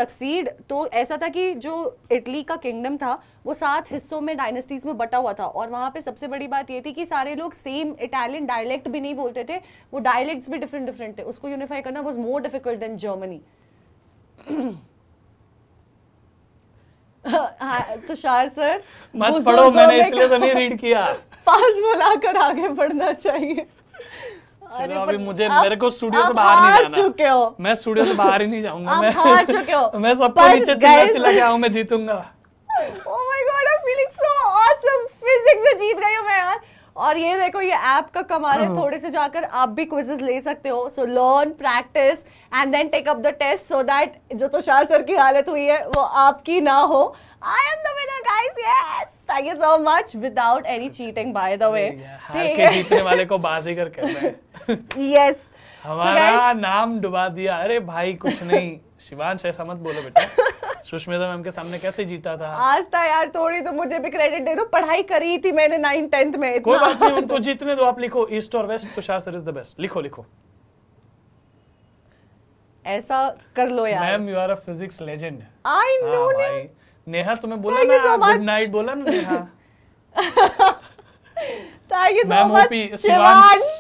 तो ऐसा था कि जो इटली का किंगडम था वो सात हिस्सों में डायनेस्टीज में बटा हुआ था और वहां पे सबसे बड़ी बात ये थी कि सारे लोग सेम इटालियन डायलेक्ट भी नहीं बोलते थे वो डायलेक्ट्स भी डिफरेंट डिफरेंट थे उसको यूनिफाई करना was more difficult than Germany हाँ, तुषार सर मत पढ़ो मैंने इसलिए तो नहीं रीड किया पास बुलाकर आगे बढ़ना चाहिए अरे अभी मुझे आप, मेरे को स्टूडियो से बाहर नहीं जाना चुके हो मैं स्टूडियो से बाहर ही नहीं जाऊंगा मैं हार चुके हो (laughs) मैं सबको नीचे चिल्ला चिल्ला के आऊं मैं जीतूंगा oh my god I am feeling so awesome physics में जीत गई हूं मैं यार और ये देखो ये ऐप का कमाल है हाँ। थोड़े से जाकर आप भी क्विजेस ले सकते हो so learn practice and then take up the test so that जो तुषार तो सर की हालत हुई है वो आपकी ना हो I am the winner guys yes thank you so much without any cheating by the way ठीक है जीतने वाले को बाजीगर कहते हैं यस हमारा नाम डुबा दिया अरे भाई कुछ नहीं शिवांश ऐसा मत बोलो बेटा (laughs) सुष्मिता मैम के सामने कैसे जीता था आज था यार थोड़ी तो मुझे भी क्रेडिट दे दो पढ़ाई करी थी मैंने नाइन टेंथ में इतना। कोई बात नहीं उनको जीतने दो आप लिखो ईस्ट और west Tushar sir is the best लिखो लिखो ऐसा कर लो यार ma'am you are a physics legend I know Neha तुम्हें बोला Thank ना गुड नाइट बोला ना Neha thank you so much Shivansh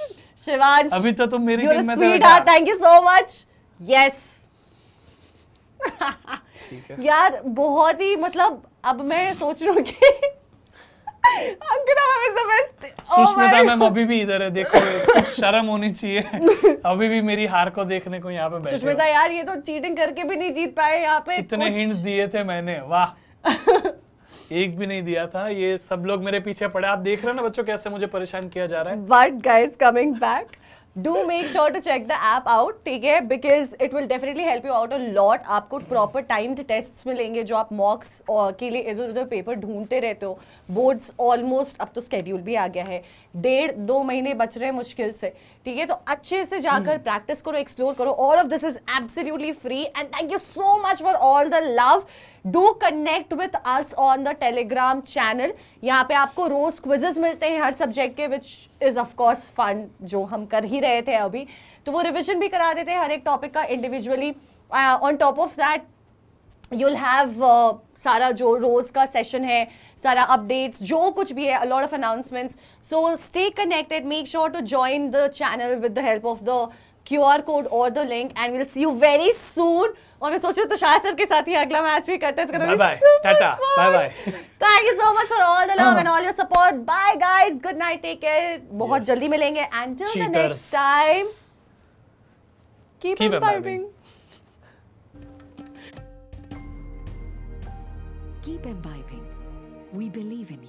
Shivansh अभी तो तुम मेरी टीम में थे thank you so much yes यार बहुत ही मतलब अब मैं सोच रहा हूँ कि oh सुष्मिता मैम अभी भी इधर है देखो शर्म होनी चाहिए (laughs) अभी भी मेरी हार को देखने को यहाँ पे सुष्मिता यार ये तो चीटिंग करके भी नहीं जीत पाए यहाँ पे इतने हिंट्स दिए थे मैंने वाह (laughs) एक भी नहीं दिया था ये सब लोग मेरे पीछे पड़े आप देख रहे हो ना बच्चों कैसे मुझे परेशान किया जा रहा है but guys coming back do make sure to check the app out ठीक है because it will definitely help you out a lot आपको प्रॉपर टाइम्ड टेस्ट मिलेंगे जो आप मॉक्स के लिए इधर उधर पेपर ढूंढते रहते हो बोर्ड्स ऑलमोस्ट अब तो स्केड्यूल भी आ गया है डेढ़ दो महीने बच रहे हैं मुश्किल से ठीक है तो अच्छे से जाकर प्रैक्टिस हम्म। करो एक्सप्लोर करो all of this is absolutely free and thank you so much for all the love do connect with us on the Telegram channel यहाँ पे आपको रोज क्विजेज मिलते हैं हर सब्जेक्ट के विच इज ऑफकोर्स फन जो हम कर ही रहे थे अभी तो वो रिविजन भी करा देते हैं हर एक टॉपिक का individually on top of that you'll have सारा जो रोज़ का सेशन है सारा अपडेट्स जो कुछ भी है a lot of announcements so stay connected make sure to join the channel with the help of the Q R code और the link and will see you very soon और मैं सोच रही हूँ तुषार सर के साथ ही अगला मैच भी करते हैं bye bye thank you so much for all the love and all your support bye guys good night take care बहुत जल्दी मिलेंगे and till the next time keep on keep Keep imbibing. We believe in you.